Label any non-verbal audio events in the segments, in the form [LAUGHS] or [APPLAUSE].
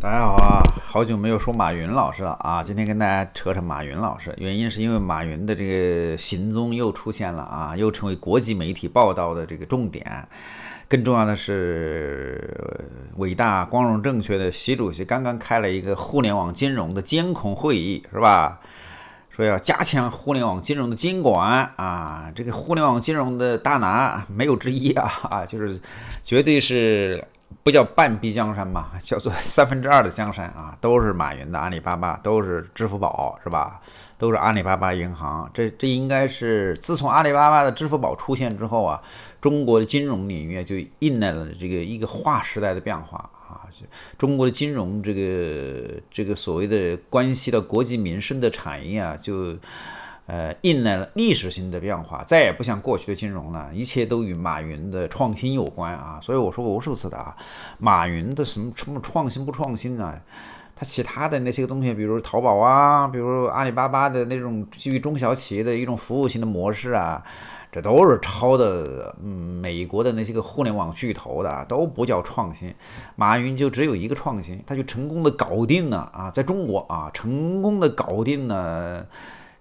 大家好啊，好久没有说马云老师了啊，今天跟大家扯扯马云老师，原因是因为马云的这个行踪又出现了啊，又成为国际媒体报道的这个重点。更重要的是，伟大光荣正确的习主席刚刚开了一个互联网金融的监控会议，是吧？说要加强互联网金融的监管啊，这个互联网金融的大拿没有之一啊，就是绝对是。不叫半壁江山吧，[LAUGHS] 叫做三分之二的江山啊，都是马云的阿里巴巴，都是支付宝，是吧？都是阿里巴巴银行，这这应该是自从阿里巴巴的支付宝出现之后啊，中国的金融领域就迎来了这个一个划时代的变化啊！中国的金融这个这个所谓的关系到国计民生的产业啊，就。呃，印来了历史性的变化，再也不像过去的金融了，一切都与马云的创新有关啊。所以我说过无数次的啊，马云的什么什么创新不创新呢？他其他的那些个东西，比如淘宝啊，比如阿里巴巴的那种基于中小企业的一种服务型的模式啊，这都是抄的嗯、美国的那些个互联网巨头的，都不叫创新。马云就只有一个创新，他就成功的搞定了啊，在中国啊，成功的搞定了。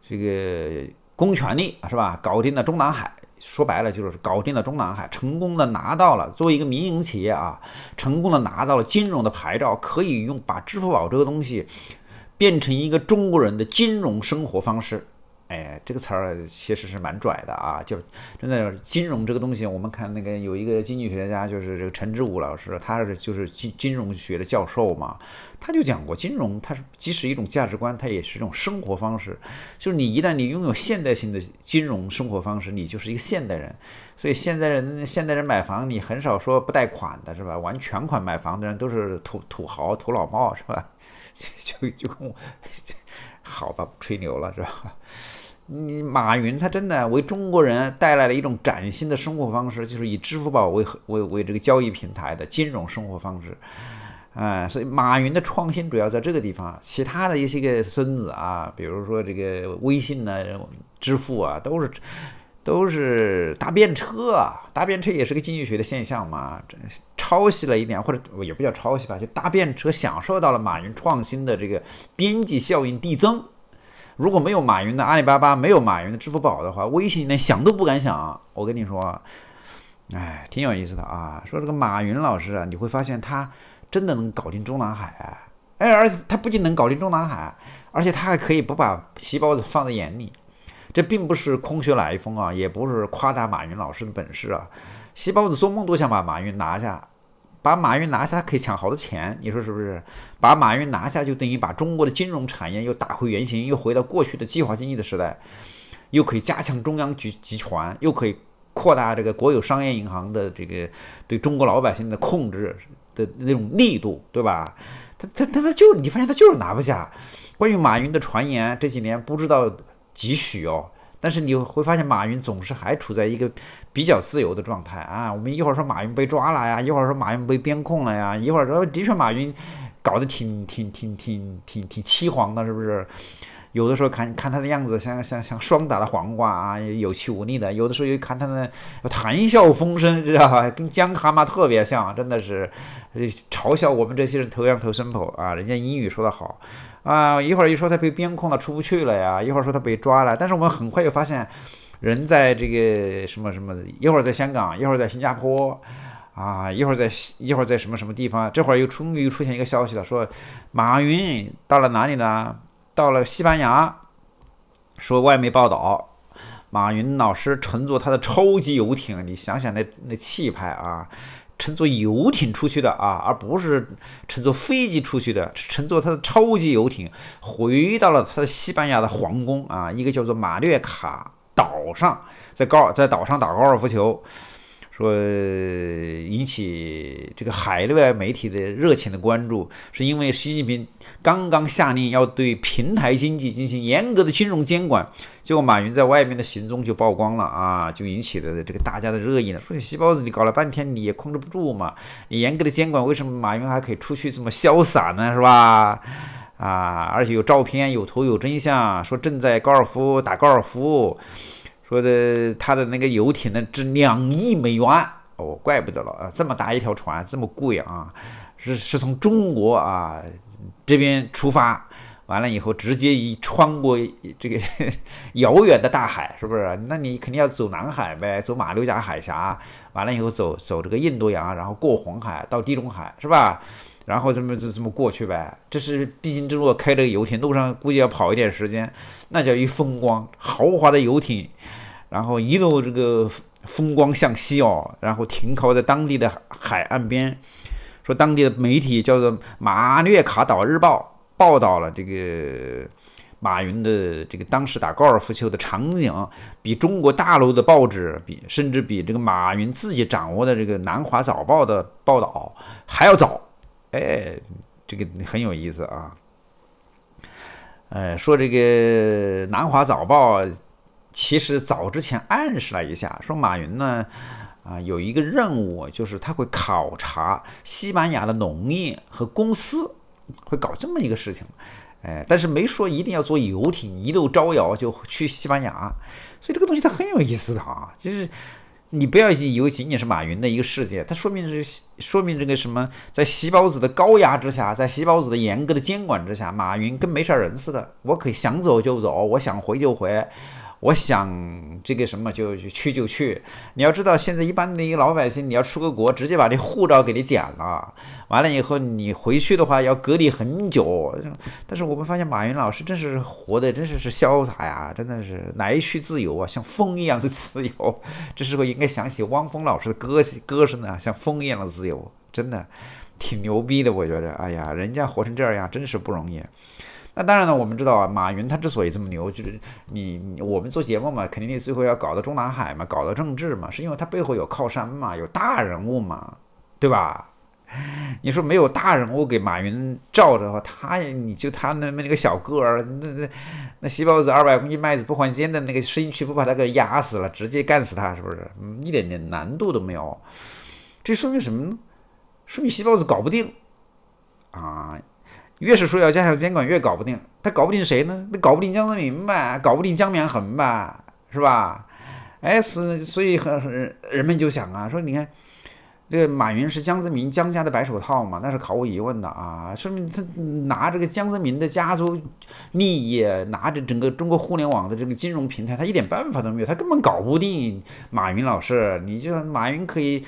这个公权力是吧？搞定了中南海，说白了就是搞定了中南海，成功的拿到了作为一个民营企业啊，成功的拿到了金融的牌照，可以用把支付宝这个东西变成一个中国人的金融生活方式。哎，这个词儿其实是蛮拽的啊！就真的金融这个东西，我们看那个有一个经济学家，就是这个陈志武老师，他是就是金金融学的教授嘛，他就讲过，金融它是即使一种价值观，它也是一种生活方式。就是你一旦你拥有现代性的金融生活方式，你就是一个现代人。所以现代人，现代人买房，你很少说不贷款的是吧？完全款买房的人都是土土豪、土老帽是吧？[LAUGHS] 就就跟。好吧，吹牛了是吧？你马云他真的为中国人带来了一种崭新的生活方式，就是以支付宝为为为这个交易平台的金融生活方式。啊，所以马云的创新主要在这个地方，其他的一些个孙子啊，比如说这个微信呢、支付啊，都是都是搭便车，啊，搭便车也是个经济学的现象嘛。这。抄袭了一点，或者也不叫抄袭吧，就搭便车享受到了马云创新的这个边际效应递增。如果没有马云的阿里巴巴，没有马云的支付宝的话，微信连想都不敢想。我跟你说，哎，挺有意思的啊。说这个马云老师啊，你会发现他真的能搞定中南海。哎，而且他不仅能搞定中南海，而且他还可以不把西包子放在眼里。这并不是空穴来风啊，也不是夸大马云老师的本事啊。西包子做梦都想把马云拿下。把马云拿下可以抢好多钱，你说是不是？把马云拿下就等于把中国的金融产业又打回原形，又回到过去的计划经济的时代，又可以加强中央集集权，又可以扩大这个国有商业银行的这个对中国老百姓的控制的那种力度，对吧？他他他他就你发现他就是拿不下。关于马云的传言这几年不知道几许哦。但是你会发现，马云总是还处在一个比较自由的状态啊。我们一会儿说马云被抓了呀，一会儿说马云被边控了呀，一会儿说的确，马云搞得挺挺挺挺挺挺凄惶的，是不是？有的时候看看他的样子，像像像霜打的黄瓜啊，有气无力的；有的时候又看他那谈笑风生，知道吧？跟姜蛤蟆特别像，真的是嘲笑我们这些人投羊投生口啊！人家英语说的好啊，一会儿一说他被边控了，出不去了呀；一会儿说他被抓了，但是我们很快又发现人在这个什么什么，一会儿在香港，一会儿在新加坡，啊，一会儿在一会儿在什么什么地方？这会儿又终于出现一个消息了，说马云到了哪里呢？到了西班牙，说外媒报道，马云老师乘坐他的超级游艇，你想想那那气派啊！乘坐游艇出去的啊，而不是乘坐飞机出去的，乘坐他的超级游艇回到了他的西班牙的皇宫啊，一个叫做马略卡岛上，在高尔在岛上打高尔夫球。说引起这个海外媒体的热情的关注，是因为习近平刚刚下令要对平台经济进行严格的金融监管，结果马云在外面的行踪就曝光了啊，就引起了这个大家的热议了。说你西包子，你搞了半天你也控制不住嘛？你严格的监管，为什么马云还可以出去这么潇洒呢？是吧？啊，而且有照片，有图，有真相说正在高尔夫打高尔夫。说的他的那个游艇呢，值两亿美元哦，怪不得了啊，这么大一条船这么贵啊，是是从中国啊这边出发，完了以后直接一穿过这个 [LAUGHS] 遥远的大海，是不是？那你肯定要走南海呗，走马六甲海峡，完了以后走走这个印度洋，然后过黄海到地中海，是吧？然后这么就这么过去呗，这是必经之路。开这个游艇，路上估计要跑一点时间，那叫一风光豪华的游艇，然后一路这个风光向西哦，然后停靠在当地的海岸边。说当地的媒体叫做《马略卡岛日报》报道了这个马云的这个当时打高尔夫球的场景，比中国大陆的报纸，比甚至比这个马云自己掌握的这个《南华早报》的报道还要早。哎，这个很有意思啊。呃，说这个《南华早报》其实早之前暗示了一下，说马云呢，啊，有一个任务，就是他会考察西班牙的农业和公司，会搞这么一个事情。哎，但是没说一定要坐游艇一路招摇就去西班牙，所以这个东西它很有意思的啊，就是。你不要以为仅仅是马云的一个世界，它说明是说明这个什么，在习包子的高压之下，在习包子的严格的监管之下，马云跟没事人似的，我可以想走就走，我想回就回。我想这个什么就去就去，你要知道现在一般的一个老百姓，你要出个国，直接把这护照给你剪了，完了以后你回去的话要隔离很久。但是我们发现马云老师真是活的真是是潇洒呀，真的是来去自由啊，像风一样的自由。这时候应该想起汪峰老师的歌歌声啊，像风一样的自由，真的挺牛逼的。我觉得，哎呀，人家活成这样真是不容易。那当然了，我们知道啊，马云他之所以这么牛，就是你我们做节目嘛，肯定你最后要搞到中南海嘛，搞到政治嘛，是因为他背后有靠山嘛，有大人物嘛，对吧？你说没有大人物给马云罩着，他你就他那么那个小个儿，那那那西包子二百公斤麦子不还肩的那个声音，去，不把他给压死了，直接干死他，是不是？嗯，一点点难度都没有，这说明什么呢？说明西包子搞不定啊。越是说要加强监管，越搞不定。他搞不定谁呢？他搞不定江泽民吧？搞不定江绵恒吧？是吧？哎，是，所以很人人们就想啊，说你看，这个马云是江泽民江家的白手套嘛，那是毫无疑问的啊。说明他拿这个江泽民的家族利益，拿着整个中国互联网的这个金融平台，他一点办法都没有，他根本搞不定马云老师。你就马云可以。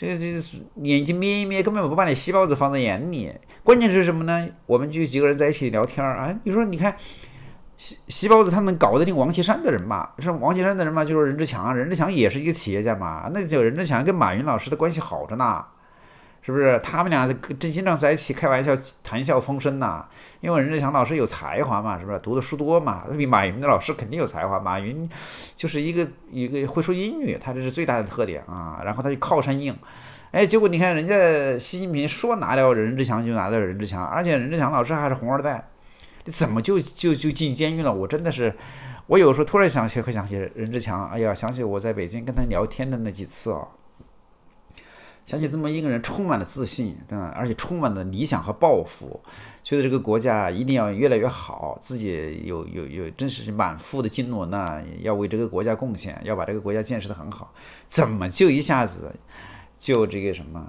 这这眼睛眯一眯，根本不把你细包子放在眼里。关键是什么呢？我们就几个人在一起聊天啊。你说，你看，细细包子他能搞得定王岐山的人吗？是王岐山的人吗？就是任志强，任志强也是一个企业家嘛。那就任志强跟马云老师的关系好着呢。是不是他们俩真心上在一起开玩笑、谈笑风生呐？因为任志强老师有才华嘛，是不是？读的书多嘛？他比马云的老师肯定有才华。马云就是一个一个会说英语，他这是最大的特点啊。然后他就靠山硬，哎，结果你看人家习近平说拿掉任志强就拿掉任志强，而且任志强老师还是红二代，你怎么就就就进监狱了？我真的是，我有时候突然想起，会想起任志强，哎呀，想起我在北京跟他聊天的那几次哦。想起这么一个人，充满了自信，嗯，而且充满了理想和抱负，觉得这个国家一定要越来越好，自己有有有，真是满腹的经纶呐，要为这个国家贡献，要把这个国家建设得很好，怎么就一下子就这个什么，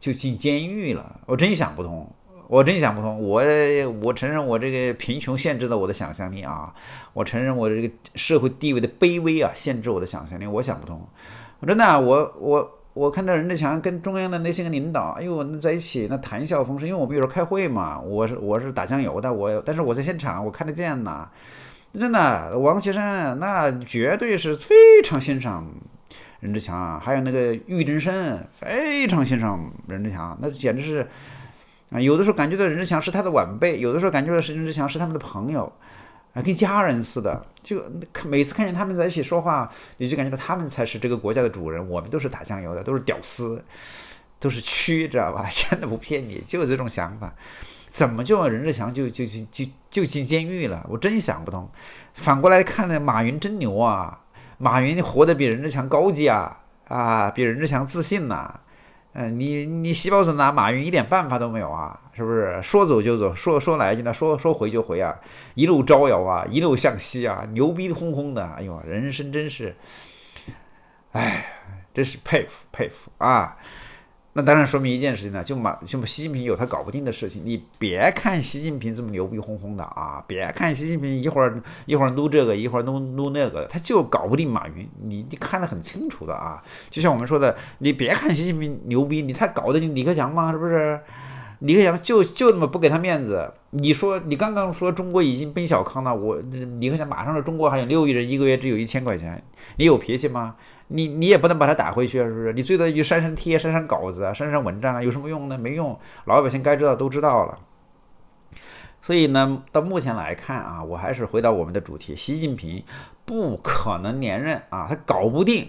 就进监狱了？我真想不通，我真想不通，我我承认我这个贫穷限制了我的想象力啊，我承认我这个社会地位的卑微啊，限制我的想象力，我想不通，我真的我我。我看到任志强跟中央的那些个领导，哎呦，那在一起那谈笑风生。因为我们有时候开会嘛，我是我是打酱油的，我但是我在现场我看得见呐。真的，王岐山那绝对是非常欣赏任志强，还有那个玉振生非常欣赏任志强，那简直是啊，有的时候感觉到任志强是他的晚辈，有的时候感觉到任志强是他们的朋友。啊，跟家人似的，就看每次看见他们在一起说话，你就感觉到他们才是这个国家的主人，我们都是打酱油的，都是屌丝，都是蛆，知道吧？[LAUGHS] 真的不骗你，就有这种想法。怎么就任志强就就就就就进监狱了？我真想不通。反过来看呢，马云真牛啊，马云活得比任志强高级啊，啊，比任志强自信呐。嗯，你你死抱着拿马云一点办法都没有啊，是不是？说走就走，说说来就来，说说回就回啊，一路招摇啊，一路向西啊，牛逼哄哄的。哎呦，人生真是，哎，真是佩服佩服啊。那当然说明一件事情呢，就马，就习近平有他搞不定的事情。你别看习近平这么牛逼哄哄的啊，别看习近平一会儿一会儿撸这个，一会儿弄弄那个，他就搞不定马云。你你看得很清楚的啊，就像我们说的，你别看习近平牛逼，你他搞得定李克强嘛，是不是？李克强就就那么不给他面子？你说你刚刚说中国已经奔小康了，我李克强马上说中国还有六亿人一个月只有一千块钱，你有脾气吗？你你也不能把他打回去，是不是？你最多就删删贴、删删稿子啊、删删文章啊，有什么用呢？没用，老百姓该知道都知道了。所以呢，到目前来看啊，我还是回到我们的主题，习近平不可能连任啊，他搞不定。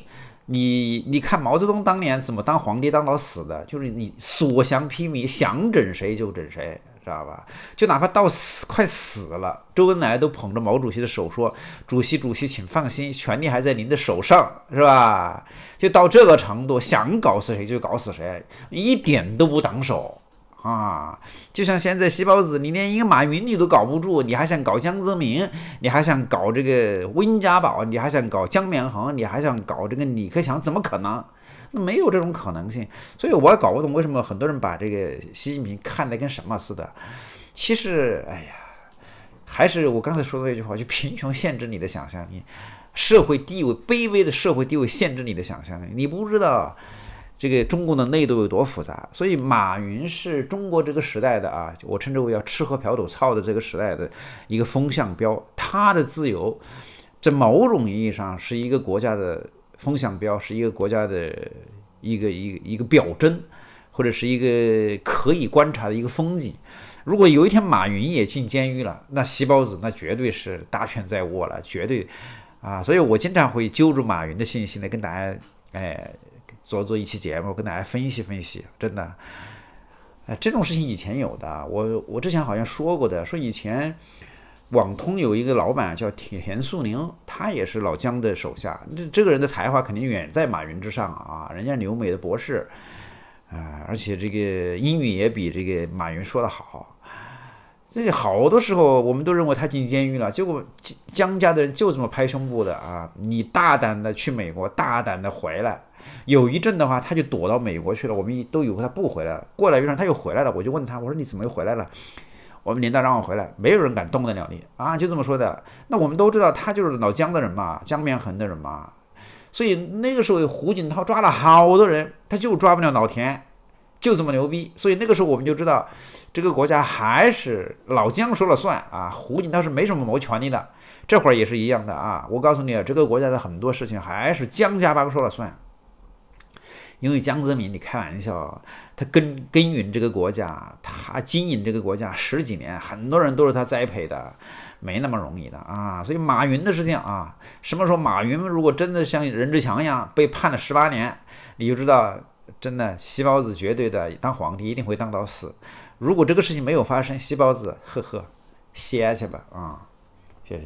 你你看毛泽东当年怎么当皇帝当到死的，就是你所向披靡，想整谁就整谁，知道吧？就哪怕到死快死了，周恩来都捧着毛主席的手说：“主席，主席，请放心，权力还在您的手上，是吧？”就到这个程度，想搞死谁就搞死谁，一点都不挡手。啊，就像现在西包子，你连一个马云你都搞不住，你还想搞江泽民，你还想搞这个温家宝，你还想搞江绵恒，你还想搞这个李克强，怎么可能？那没有这种可能性。所以我也搞不懂为什么很多人把这个习近平看得跟什么似的。其实，哎呀，还是我刚才说的那句话，就贫穷限制你的想象力，社会地位卑微的社会地位限制你的想象力，你不知道。这个中共的内斗有多复杂？所以马云是中国这个时代的啊，我称之为要吃喝嫖赌操的这个时代的一个风向标。他的自由，在某种意义上是一个国家的风向标，是一个国家的一个一一个表征，或者是一个可以观察的一个风景。如果有一天马云也进监狱了，那习包子那绝对是大权在握了，绝对啊！所以我经常会揪住马云的信息来跟大家哎。做做一期节目，跟大家分析分析，真的，哎，这种事情以前有的。我我之前好像说过的，说以前网通有一个老板叫田田素宁，他也是老姜的手下。这这个人的才华肯定远在马云之上啊，人家留美的博士，啊，而且这个英语也比这个马云说的好。这好多时候我们都认为他进监狱了，结果姜家的人就这么拍胸脯的啊，你大胆的去美国，大胆的回来。有一阵的话，他就躲到美国去了。我们都以为他不回来了，过来一上他又回来了。我就问他，我说你怎么又回来了？我们领导让我回来，没有人敢动得了你啊，就这么说的。那我们都知道他就是老江的人嘛，江面横的人嘛。所以那个时候胡锦涛抓了好多人，他就抓不了老田，就这么牛逼。所以那个时候我们就知道，这个国家还是老江说了算啊。胡锦涛是没什么谋权利的，这会儿也是一样的啊。我告诉你，啊，这个国家的很多事情还是江家帮说了算。因为江泽民，你开玩笑，他耕耕耘这个国家，他经营这个国家十几年，很多人都是他栽培的，没那么容易的啊。所以马云的事情啊，什么时候马云如果真的像任志强一样被判了十八年，你就知道，真的西包子绝对的当皇帝一定会当到死。如果这个事情没有发生，西包子呵呵歇去吧啊，谢谢。